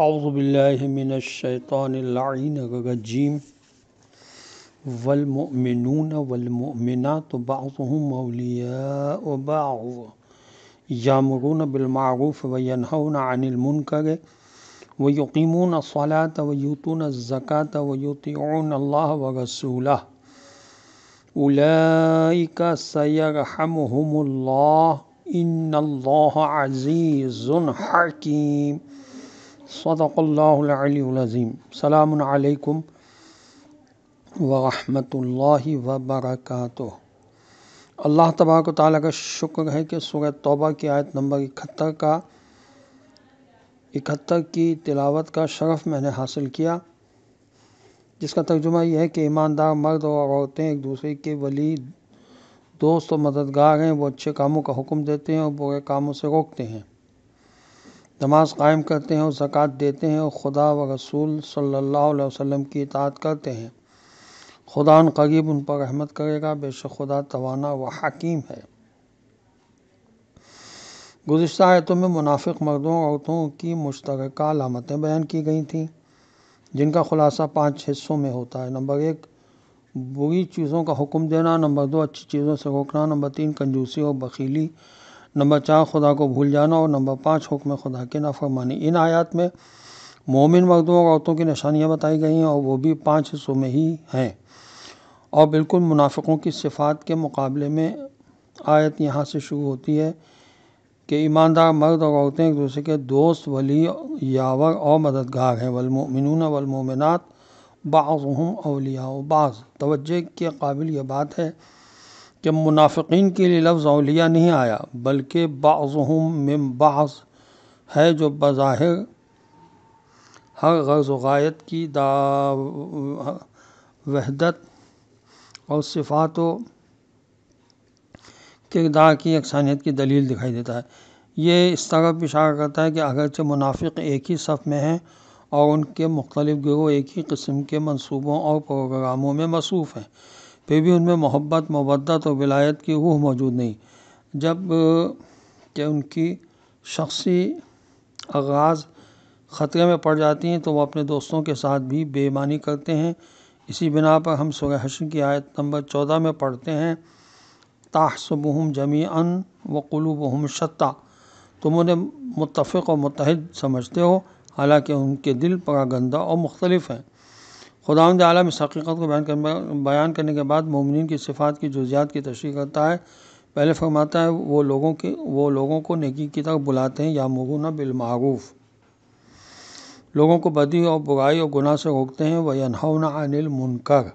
अज़बिल्लिमिनशैतरजीम वलमिनून वलमिना तो बाउलिया यामरून बिलमूफ़ वनहन अनिलमुनकर व यकीमून सलात व यूतून ज़क़़त व यूतिन अल्लाह व रसूला उलाइका सयरहमहुमुल्लाह इन अज़ीज़ुन हकीम सदक़ल्लाज़ीम सलामकुम वरहमल वबरक अल्लाह तबारक ताली का शुक्र है कि सूर्य तौबा की आयत नंबर इकहत्तर का इकहत्तर की तिलावत का शरफ़ मैंने हासिल किया जिसका तर्जुमा यह है कि ईमानदार मर्द और औरतें एक दूसरे के वली दोस्त और मददगार हैं वो अच्छे कामों का हुक्म देते हैं और बुरे कामों से रोकते हैं नमाज कायम करते हैं और ज़क़़त देते हैं और खुदा व रसूल सल्लल्लाहु अलैहि वसल्लम की इतात करते हैं खुदा करीब उन पर रहमत करेगा बेशक खुदा तवाना व हकीम है गुज्त आयतों में मुनाफिक मर्दों और औरतों की मुश्तरक अलामतें बयान की गई थीं जिनका खुलासा पाँच हिस्सों में होता है नंबर एक बुरी चीज़ों का हुक्म देना नंबर दो अच्छी चीज़ों से रोकना नंबर तीन कंजूसी और बखीली नंबर चार खुदा को भूल जाना और नंबर पाँच हुक्म खुदा की नाफरमानी इन आयात में मोमिन मर्दों और औरतों की निशानियाँ बताई गई हैं और वो भी पाँच हिस्सों में ही हैं और बिल्कुल मुनाफिकों की सिफात के मुकाबले में आयत यहाँ से शुरू होती है कि ईमानदार मर्द और औरतें एक दूसरे के दोस्त वली यावर और मददगार हैं वलमिन वलमोमिनत बाज़ अवलिया बाज़ तोज्ह के काबिल ये बात है कि मुनाफिकीन के लिए लफ्ज़ अलिया नहीं आया बल्कि बाज़ुम में बाज़ है जो बज़ाहिर हर गर्ज़ की दा वहदत और सिफात किरदार की अकसानियत की दलील दिखाई देता है ये इस तरह इशारा करता है कि अगरचे मुनाफिक एक ही सफ़ में हैं और उनके मुख्तलिफ गिरोह एक ही किस्म के मनसूबों और प्रोग्रामों में मसरूफ़ हैं फिर भी उनमें मोहब्बत मबदत और विलायत की रूह मौजूद नहीं जब के उनकी शख्सी आगाज़ ख़तरे में पड़ जाती हैं तो वह अपने दोस्तों के साथ भी बेईमानी करते हैं इसी बिना पर हम सूरह की आयत नंबर चौदह में पढ़ते हैं जमी अन व क़ुलूबहुम शत्ता तुम उन्हें मुतफ़ और मुतहद समझते हो हालांकि उनके दिल गंदा और मुख्तलफ हैं ख़ुदांद आलम इस हकीक़त को बयान बयान करने के बाद ममिन की सिफ़ात की जुजियात की तशरी करता है पहले फरमाता है वो लोगों के वो लोगों को नेकी की तरफ बुलाते हैं या मगुना बिलमारूफ़ लोगों को बदी और बुराई और गुनाह से रोकते हैं व यनहौना अनिल मुनकर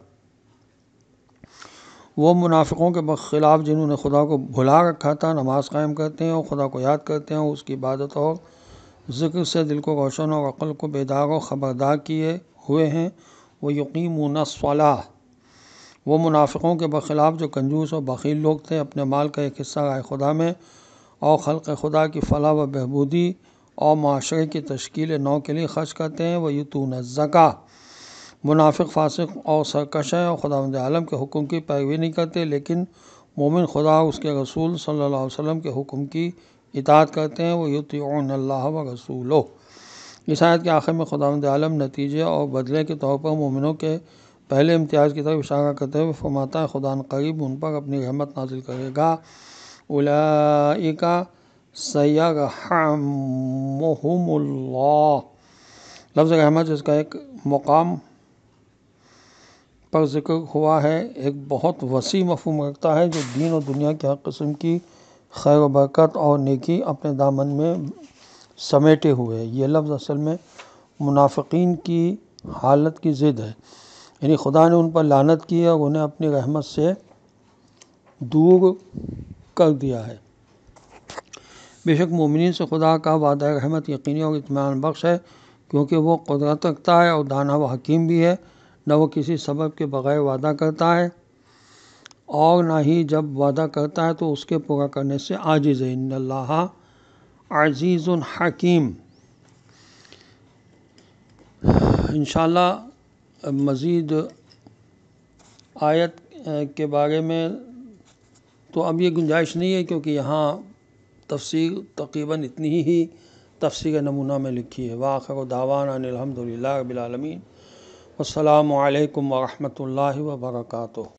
वो मुनाफिकों के ख़िलाफ़ जिन्होंने खुदा को भुला रखा था नमाज कायम करते हैं और खुदा को याद करते हैं उसकी इबादत और ज़िक्र से दिल को रोशन और अक़ल को बेदाग और ख़बरदार किए हुए हैं व यकीमसला वो मुनाफ़ों के बखिलाफ़ जो कंजूस और बखील लोग थे अपने माल का एक हिस्सा गाय खुदा में और खलक़ खुदा की फ़लाह व बहबूदी और माशरे की तश्कील नौ के लिए खर्च करते हैं व यूतून ज़क़ा मुनाफिक फासिक और सरकश हैं और खुदा आलम के हुक्म की पैरवी नहीं करते लेकिन मोमिन खुदा उसके रसूल सल्ला वसम के हुक्म की इतात करते हैं वह युत अल्लाह व रसूल इस आयत के आखिर में खुदावंद आलम नतीजे और बदले के तौर पर मोमिनों के पहले इम्तियाज़ की तरफ इशारा करते हुए फरमाता खुदा करीब उन पर अपनी रहमत नाजिल करेगा उलाइका सयाहमल्ला लफ्ज़ रहमत जिसका एक मकाम पर जिक्र हुआ है एक बहुत वसी मफहम रखता है जो दीन और दुनिया की हर किस्म की खैर बरकत और नेकी अपने दामन में समेटे हुए ये लफ्ज़ असल में मुनाफिकीन की हालत की ज़िद है यानी खुदा ने उन पर लानत की और उन्हें अपनी रहमत से दूर कर दिया है बेशक मोमिन से खुदा का वादा रहमत यकीनी और इतमान बख्श है क्योंकि वो कुदरत रखता है और दाना व हकीम भी है न वो किसी सबब के बगैर वादा करता है और ना ही जब वादा करता है तो उसके पूरा करने से आजिज़ है इन अज़ीज़ हकीम इंशाल्लाह मज़ीद आयत के बारे में तो अब ये गुंजाइश नहीं है क्योंकि यहाँ तफसीर तकरीबन इतनी ही तफसीर नमूना में लिखी है वाखर दावाना अलहमदिल्ला रबालमीन अल्लाम वरहमल वर्का